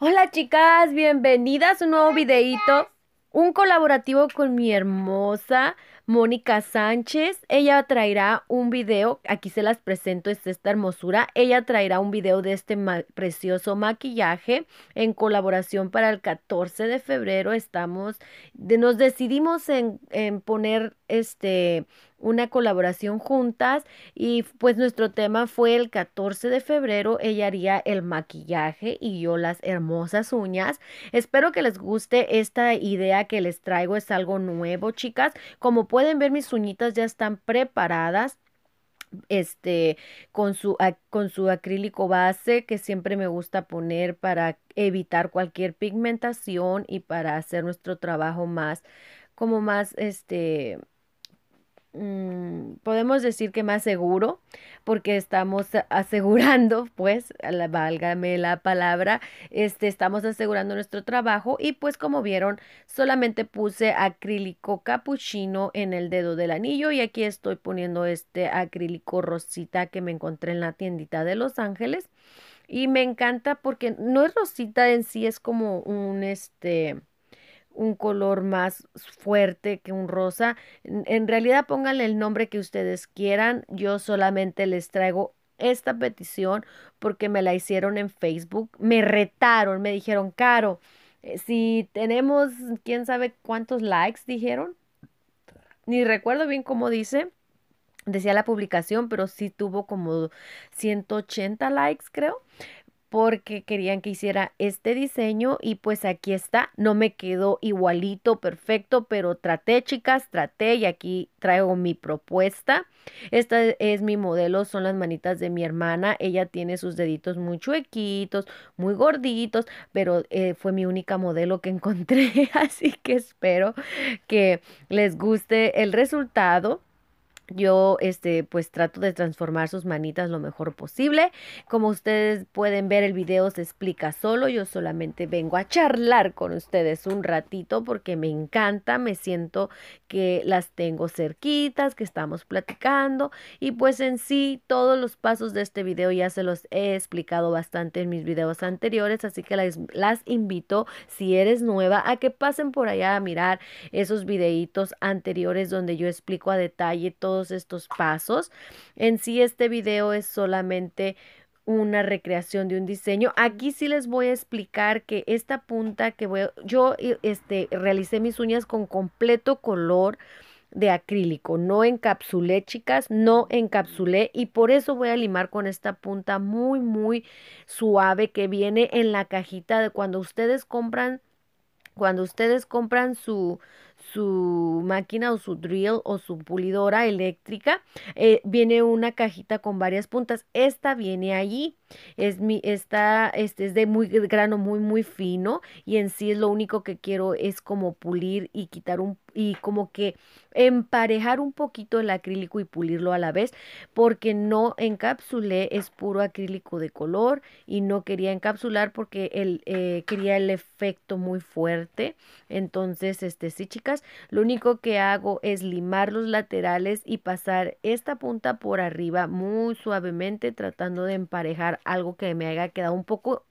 Hola chicas, bienvenidas a un nuevo videito, un colaborativo con mi hermosa Mónica Sánchez. Ella traerá un video, aquí se las presento, es esta hermosura. Ella traerá un video de este precioso maquillaje en colaboración para el 14 de febrero. Estamos, de, nos decidimos en poner este una colaboración juntas y pues nuestro tema fue el 14 de febrero, ella haría el maquillaje y yo las hermosas uñas. Espero que les guste esta idea que les traigo, es algo nuevo chicas. Como pueden ver mis uñitas ya están preparadas este con su con su acrílico base que siempre me gusta poner para evitar cualquier pigmentación y para hacer nuestro trabajo más como más este Mm, podemos decir que más seguro, porque estamos asegurando, pues, válgame la palabra, este, estamos asegurando nuestro trabajo y pues como vieron, solamente puse acrílico capuchino en el dedo del anillo y aquí estoy poniendo este acrílico rosita que me encontré en la tiendita de Los Ángeles y me encanta porque no es rosita en sí, es como un este un color más fuerte que un rosa. En, realidad pónganle el nombre que ustedes quieran. Yo solamente les traigo esta petición porque me la hicieron en Facebook. Me retaron, me dijeron, Caro, eh, si tenemos quién sabe cuántos likes, dijeron. Ni recuerdo bien cómo dice. Decía la publicación, pero sí tuvo como 180 likes, creo porque querían que hiciera este diseño y pues aquí está, no me quedó igualito, perfecto, pero traté chicas, traté y aquí traigo mi propuesta. Esta es mi modelo, son las manitas de mi hermana, ella tiene sus deditos muy chuequitos, muy gorditos, pero eh, fue mi única modelo que encontré, así que espero que les guste el resultado. Yo, este, pues trato de transformar sus manitas lo mejor posible. Como ustedes pueden ver, el video se explica solo. Yo solamente vengo a charlar con ustedes un ratito porque me encanta, me siento que las tengo cerquitas, que estamos platicando. Y pues en sí, todos los pasos de este video ya se los he explicado bastante en mis videos anteriores. Así que las, las invito, si eres nueva, a que pasen por allá a mirar esos videitos anteriores donde yo explico a detalle todo estos pasos. En sí, este video es solamente una recreación de un diseño. Aquí sí les voy a explicar que esta punta que voy yo eh, este, realicé mis uñas con completo color de acrílico, no encapsulé chicas, no encapsulé y por eso voy a limar con esta punta muy muy suave que viene en la cajita de cuando ustedes compran cuando ustedes compran su, su máquina o su drill o su pulidora eléctrica. Eh, viene una cajita con varias puntas. Esta viene allí. Es mi, esta, este es de muy grano muy, muy fino. Y en sí es lo único que quiero es como pulir y quitar un y como que emparejar un poquito el acrílico y pulirlo a la vez porque no encapsulé es puro acrílico de color y no quería encapsular porque eh, quería el efecto muy fuerte entonces este sí chicas lo único que hago es limar los laterales y pasar esta punta por arriba muy suavemente tratando de emparejar algo que me haya quedado un poco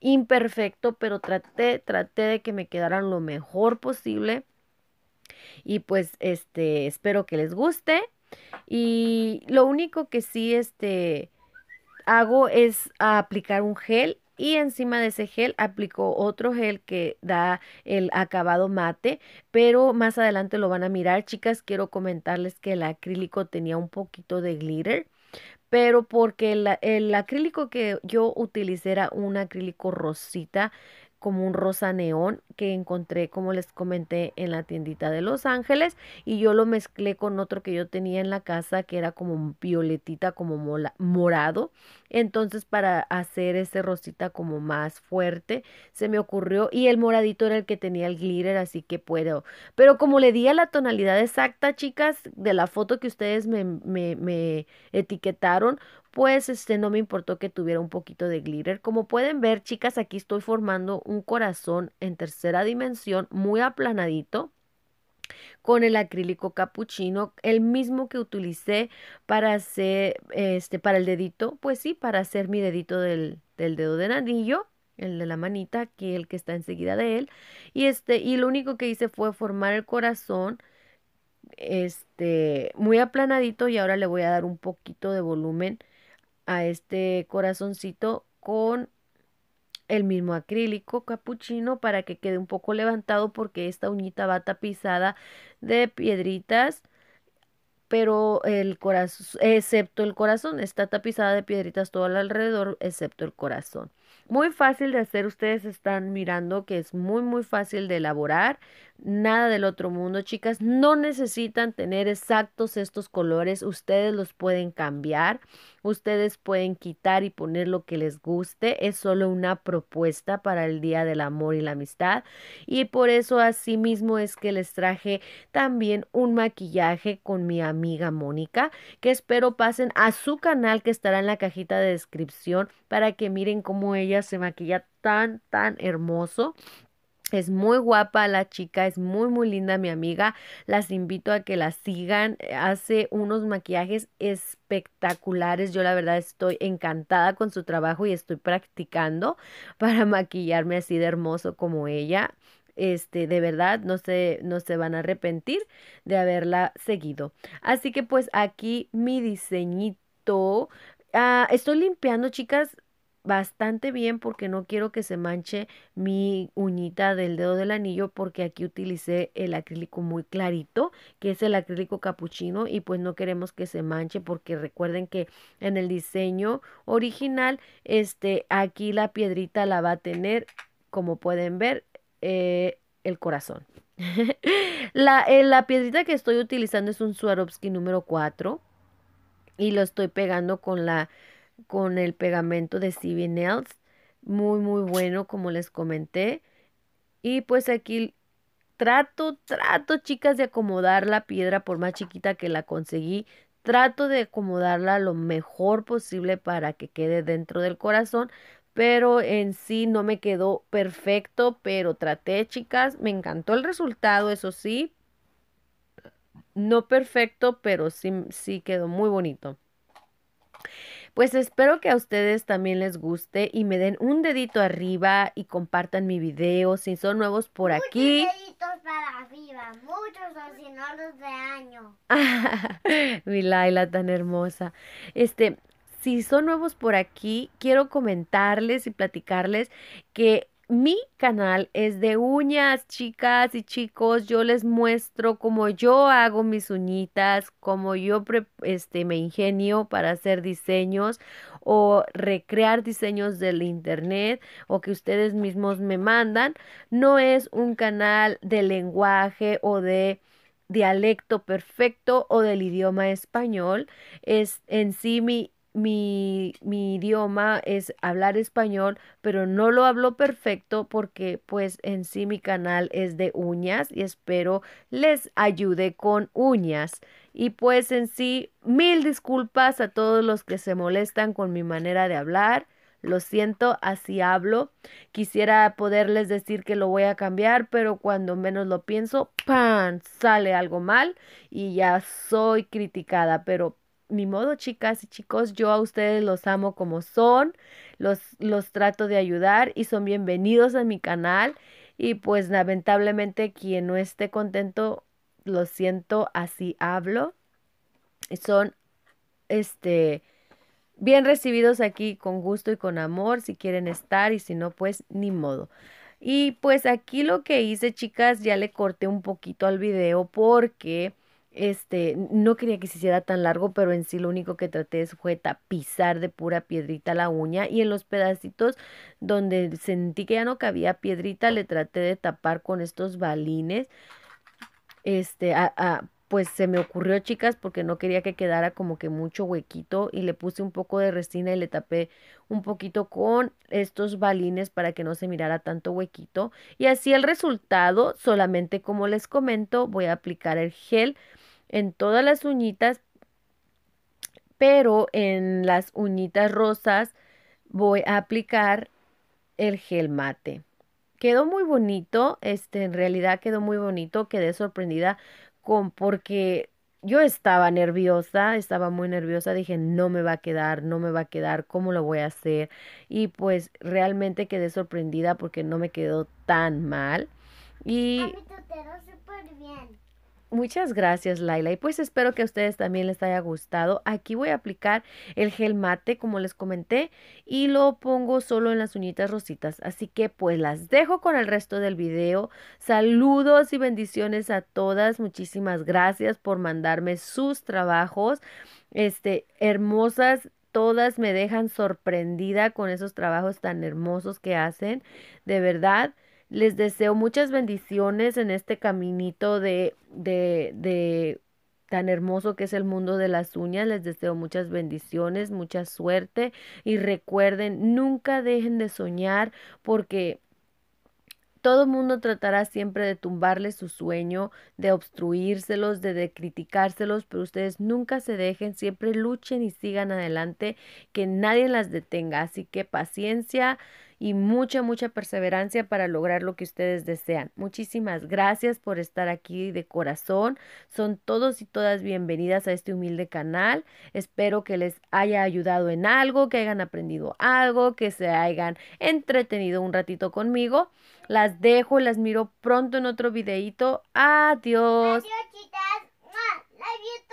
imperfecto, pero traté, traté de que me quedaran lo mejor posible. Y pues este, espero que les guste. Y lo único que sí este hago es aplicar un gel y encima de ese gel aplicó otro gel que da el acabado mate, pero más adelante lo van a mirar. Chicas, quiero comentarles que el acrílico tenía un poquito de glitter pero porque el, acrílico que yo utilicé era un acrílico rosita, como un rosa neón que encontré, como les comenté, en la tiendita de Los Ángeles y yo lo mezclé con otro que yo tenía en la casa que era como un violetita, como morado entonces para hacer ese rosita como más fuerte se me ocurrió y el moradito era el que tenía el glitter así que puedo. Pero como le di a la tonalidad exacta chicas de la foto que ustedes me, me, me etiquetaron pues este no me importó que tuviera un poquito de glitter. Como pueden ver chicas aquí estoy formando un corazón en tercera dimensión muy aplanadito con el acrílico capuchino, el mismo que utilicé para hacer, este, para el dedito, pues sí, para hacer mi dedito del, dedo de anillo, el de la manita, aquí el que está enseguida de él, y este, y lo único que hice fue formar el corazón, este, muy aplanadito y ahora le voy a dar un poquito de volumen a este corazoncito con el mismo acrílico capuchino para que quede un poco levantado porque esta uñita va tapizada de piedritas pero el corazón, excepto el corazón, está tapizada de piedritas todo alrededor, excepto el corazón. Muy fácil de hacer, ustedes están mirando que es muy, muy fácil de elaborar. Nada del otro mundo, chicas. No necesitan tener exactos estos colores. Ustedes los pueden cambiar. Ustedes pueden quitar y poner lo que les guste. Es solo una propuesta para el Día del Amor y la Amistad. Y por eso asimismo es que les traje también un maquillaje con mi amiga Mónica, que espero pasen a su canal que estará en la cajita de descripción para que miren cómo ella se maquilla tan, tan hermoso. Es muy guapa la chica, es muy muy linda mi amiga. Las invito a que la sigan. Eh, hace unos maquillajes espectaculares. Yo la verdad estoy encantada con su trabajo y estoy practicando para maquillarme así de hermoso como ella. Este, de verdad, no se, no se van a arrepentir de haberla seguido. Así que pues aquí mi diseñito. Ah, estoy limpiando, chicas, bastante bien porque no quiero que se manche mi uñita del dedo del anillo porque aquí utilicé el acrílico muy clarito que es el acrílico capuchino y pues no queremos que se manche porque recuerden que en el diseño original este aquí la piedrita la va a tener como pueden ver eh, el corazón la, eh, la piedrita que estoy utilizando es un Swarovski número 4 y lo estoy pegando con la con el pegamento de CB Nails. Muy, muy bueno, como les comenté. Y pues aquí trato, trato, chicas, de acomodar la piedra por más chiquita que la conseguí. Trato de acomodarla lo mejor posible para que quede dentro del corazón. Pero en sí no me quedó perfecto, pero traté, chicas. Me encantó el resultado, eso sí. No perfecto, pero sí, sí quedó muy bonito. Pues espero que a ustedes también les guste y me den un dedito arriba y compartan mi video si son nuevos por aquí. Muchos deditos para arriba, muchos son de año. mi Laila tan hermosa. Este, si son nuevos por aquí, quiero comentarles y platicarles que mi canal es de uñas, chicas y chicos. Yo les muestro cómo yo hago mis uñitas, cómo yo este, me ingenio para hacer diseños o recrear diseños del internet o que ustedes mismos me mandan. No es un canal de lenguaje o de dialecto perfecto o del idioma español. Es en sí mi mi, idioma es hablar español, pero no lo hablo perfecto porque pues en sí mi canal es de uñas y espero les ayude con uñas. Y pues en sí, mil disculpas a todos los que se molestan con mi manera de hablar. Lo siento, así hablo. Quisiera poderles decir que lo voy a cambiar, pero cuando menos lo pienso, ¡pam! sale algo mal y ya soy criticada, pero ni modo, chicas y chicos, yo a ustedes los amo como son, los, los trato de ayudar y son bienvenidos a mi canal. Y pues lamentablemente quien no esté contento, lo siento, así hablo. Son, este, bien recibidos aquí con gusto y con amor, si quieren estar y si no, pues ni modo. Y pues aquí lo que hice, chicas, ya le corté un poquito al video porque este, no quería que se hiciera tan largo, pero en sí lo único que traté fue tapizar de pura piedrita la uña y en los pedacitos donde sentí que ya no cabía piedrita, le traté de tapar con estos balines. Este, pues se me ocurrió, chicas, porque no quería que quedara como que mucho huequito y le puse un poco de resina y le tapé un poquito con estos balines para que no se mirara tanto huequito. Y así el resultado, solamente como les comento, voy a aplicar el gel en todas las uñitas, pero en las uñitas rosas voy a aplicar el gel mate. Quedó muy bonito, este, en realidad quedó muy bonito, quedé sorprendida con porque yo estaba nerviosa, estaba muy nerviosa, dije, no me va a quedar, no me va a quedar, ¿cómo lo voy a hacer? Y pues realmente quedé sorprendida porque no me quedó tan mal. Y... quedó súper bien. Muchas gracias Laila y pues espero que a ustedes también les haya gustado. Aquí voy a aplicar el gel mate como les comenté y lo pongo solo en las uñitas rositas. Así que pues las dejo con el resto del video. Saludos y bendiciones a todas. Muchísimas gracias por mandarme sus trabajos. Este, hermosas, todas me dejan sorprendida con esos trabajos tan hermosos que hacen. De verdad. Les deseo muchas bendiciones en este caminito de, de, tan hermoso que es el mundo de las uñas. Les deseo muchas bendiciones, mucha suerte y recuerden, nunca dejen de soñar porque todo mundo tratará siempre de tumbarle su sueño, de obstruírselos, de, de, criticárselos, pero ustedes nunca se dejen, siempre luchen y sigan adelante, que nadie las detenga. Así que paciencia, y mucha, mucha perseverancia para lograr lo que ustedes desean. Muchísimas gracias por estar aquí de corazón. Son todos y todas bienvenidas a este humilde canal. Espero que les haya ayudado en algo, que hayan aprendido algo, que se hayan entretenido un ratito conmigo. Las dejo, las miro pronto en otro videito. Adiós. Adiós